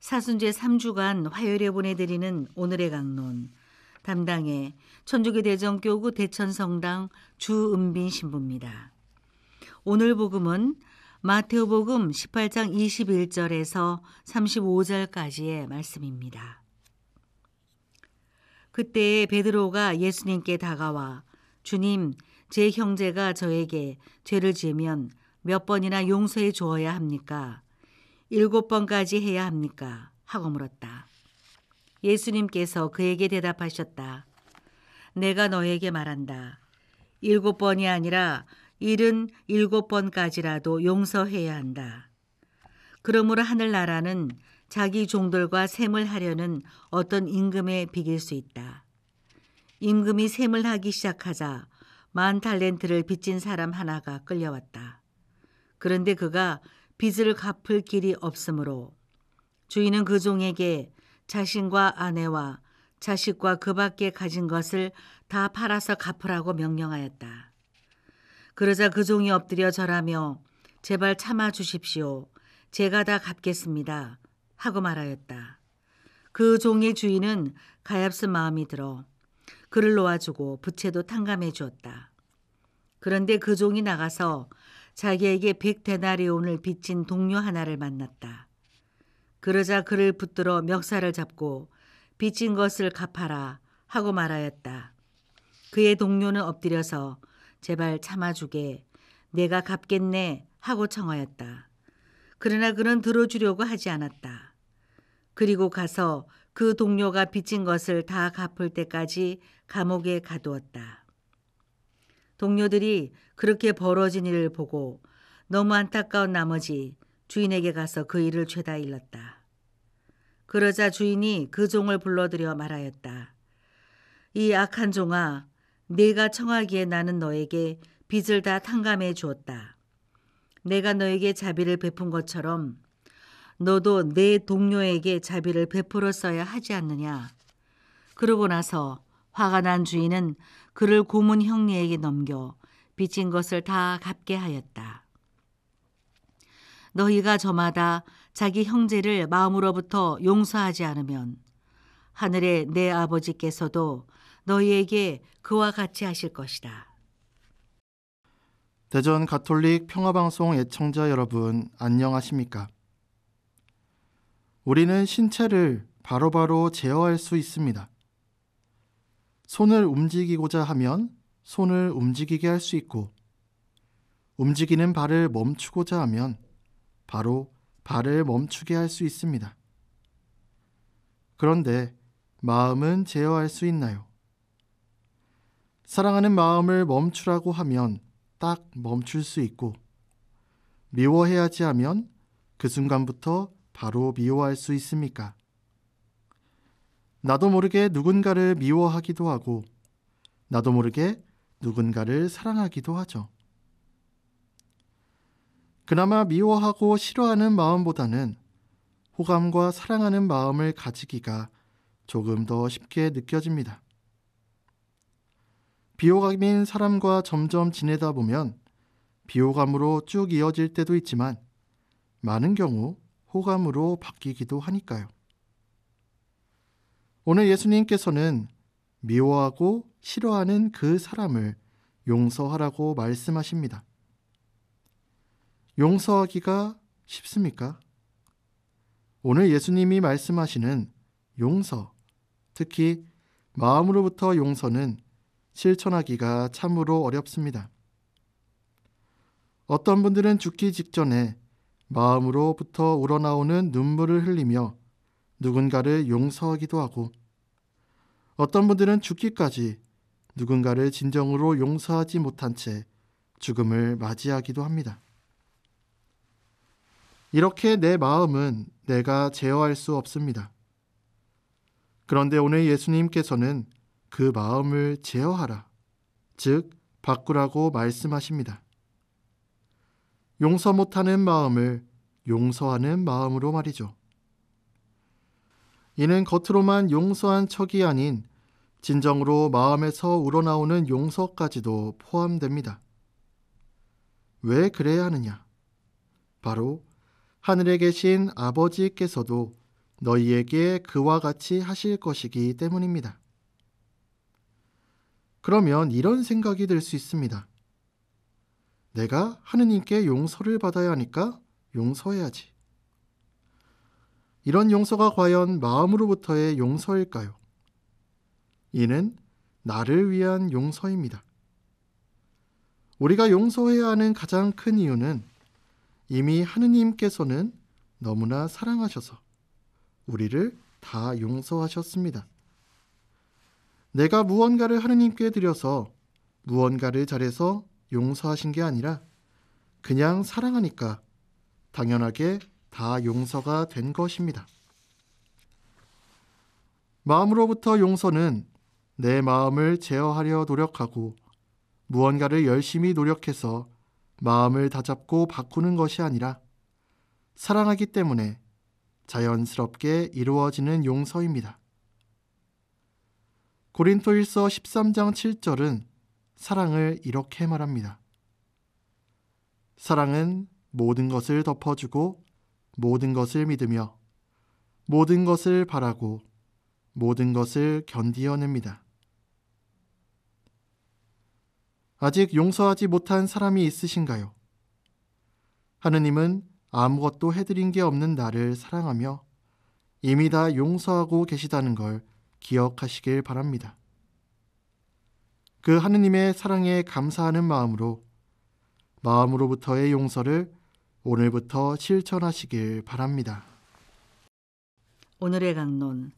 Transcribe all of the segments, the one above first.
사순제 3주간 화요일에 보내드리는 오늘의 강론 담당의 천주교 대전교구 대천성당 주은빈 신부입니다. 오늘 복음은 마테복음 18장 21절에서 35절까지의 말씀입니다. 그때 베드로가 예수님께 다가와 주님 제 형제가 저에게 죄를 지으면 몇 번이나 용서해 주어야 합니까? 일곱 번까지 해야 합니까? 하고 물었다. 예수님께서 그에게 대답하셨다. 내가 너에게 말한다. 일곱 번이 아니라 일은 일곱 번까지라도 용서해야 한다. 그러므로 하늘나라는 자기 종들과 셈을 하려는 어떤 임금에 비길 수 있다. 임금이 셈을 하기 시작하자 만 탈렌트를 빚진 사람 하나가 끌려왔다. 그런데 그가 빚을 갚을 길이 없으므로 주인은 그 종에게 자신과 아내와 자식과 그 밖에 가진 것을 다 팔아서 갚으라고 명령하였다. 그러자 그 종이 엎드려 절하며 제발 참아 주십시오. 제가 다 갚겠습니다. 하고 말하였다. 그 종의 주인은 가엾은 마음이 들어 그를 놓아주고 부채도 탕감해 주었다. 그런데 그 종이 나가서 자기에게 백대나리온을 빚진 동료 하나를 만났다. 그러자 그를 붙들어 멱살을 잡고 빚진 것을 갚아라 하고 말하였다. 그의 동료는 엎드려서 제발 참아주게 내가 갚겠네 하고 청하였다. 그러나 그는 들어주려고 하지 않았다. 그리고 가서 그 동료가 빚진 것을 다 갚을 때까지 감옥에 가두었다. 동료들이 그렇게 벌어진 일을 보고 너무 안타까운 나머지 주인에게 가서 그 일을 죄다 일렀다. 그러자 주인이 그 종을 불러들여 말하였다. 이 악한 종아, 내가 청하기에 나는 너에게 빚을 다 탕감해 주었다. 내가 너에게 자비를 베푼 것처럼 너도 내 동료에게 자비를 베풀었어야 하지 않느냐. 그러고 나서 화가 난 주인은 그를 고문 형리에게 넘겨 빚진 것을 다 갚게 하였다. 너희가 저마다 자기 형제를 마음으로부터 용서하지 않으면 하늘의 내 아버지께서도 너희에게 그와 같이 하실 것이다. 대전 가톨릭 평화방송 애청자 여러분, 안녕하십니까? 우리는 신체를 바로바로 바로 제어할 수 있습니다. 손을 움직이고자 하면 손을 움직이게 할 수 있고 움직이는 발을 멈추고자 하면 바로 발을 멈추게 할 수 있습니다. 그런데 마음은 제어할 수 있나요? 사랑하는 마음을 멈추라고 하면 딱 멈출 수 있고 미워해야지 하면 그 순간부터 바로 미워할 수 있습니까? 나도 모르게 누군가를 미워하기도 하고, 나도 모르게 누군가를 사랑하기도 하죠. 그나마 미워하고 싫어하는 마음보다는 호감과 사랑하는 마음을 가지기가 조금 더 쉽게 느껴집니다. 비호감인 사람과 점점 지내다 보면 비호감으로 쭉 이어질 때도 있지만 많은 경우 호감으로 바뀌기도 하니까요. 오늘 예수님께서는 미워하고 싫어하는 그 사람을 용서하라고 말씀하십니다. 용서하기가 쉽습니까? 오늘 예수님이 말씀하시는 용서, 특히 마음으로부터 용서는 실천하기가 참으로 어렵습니다. 어떤 분들은 죽기 직전에 마음으로부터 우러나오는 눈물을 흘리며 누군가를 용서하기도 하고 어떤 분들은 죽기까지 누군가를 진정으로 용서하지 못한 채 죽음을 맞이하기도 합니다. 이렇게 내 마음은 내가 제어할 수 없습니다. 그런데 오늘 예수님께서는 그 마음을 제어하라. 즉, 바꾸라고 말씀하십니다. 용서 못하는 마음을 용서하는 마음으로 말이죠. 이는 겉으로만 용서한 척이 아닌 진정으로 마음에서 우러나오는 용서까지도 포함됩니다. 왜 그래야 하느냐? 바로 하늘에 계신 아버지께서도 너희에게 그와 같이 하실 것이기 때문입니다. 그러면 이런 생각이 들 수 있습니다. 내가 하느님께 용서를 받아야 하니까 용서해야지. 이런 용서가 과연 마음으로부터의 용서일까요? 이는 나를 위한 용서입니다. 우리가 용서해야 하는 가장 큰 이유는 이미 하느님께서는 너무나 사랑하셔서 우리를 다 용서하셨습니다. 내가 무언가를 하느님께 드려서 무언가를 잘해서 용서하신 게 아니라 그냥 사랑하니까 당연하게 다 용서가 된 것입니다. 마음으로부터 용서는 내 마음을 제어하려 노력하고 무언가를 열심히 노력해서 마음을 다잡고 바꾸는 것이 아니라 사랑하기 때문에 자연스럽게 이루어지는 용서입니다. 고린토일서 13장 7절은 사랑을 이렇게 말합니다. 사랑은 모든 것을 덮어주고 모든 것을 믿으며 모든 것을 바라고 모든 것을 견디어냅니다. 아직 용서하지 못한 사람이 있으신가요? 하느님은 아무것도 해드린 게 없는 나를 사랑하며 이미 다 용서하고 계시다는 걸 기억하시길 바랍니다. 그 하느님의 사랑에 감사하는 마음으로 마음으로부터의 용서를 오늘부터 실천하시길 바랍니다. 오늘의 강론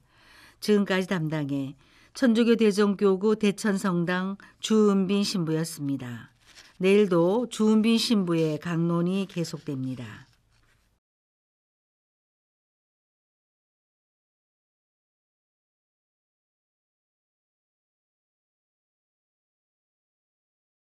지금까지 담당해 천주교 대전교구 대천성당 주은빈 신부였습니다. 내일도 주은빈 신부의 강론이 계속됩니다.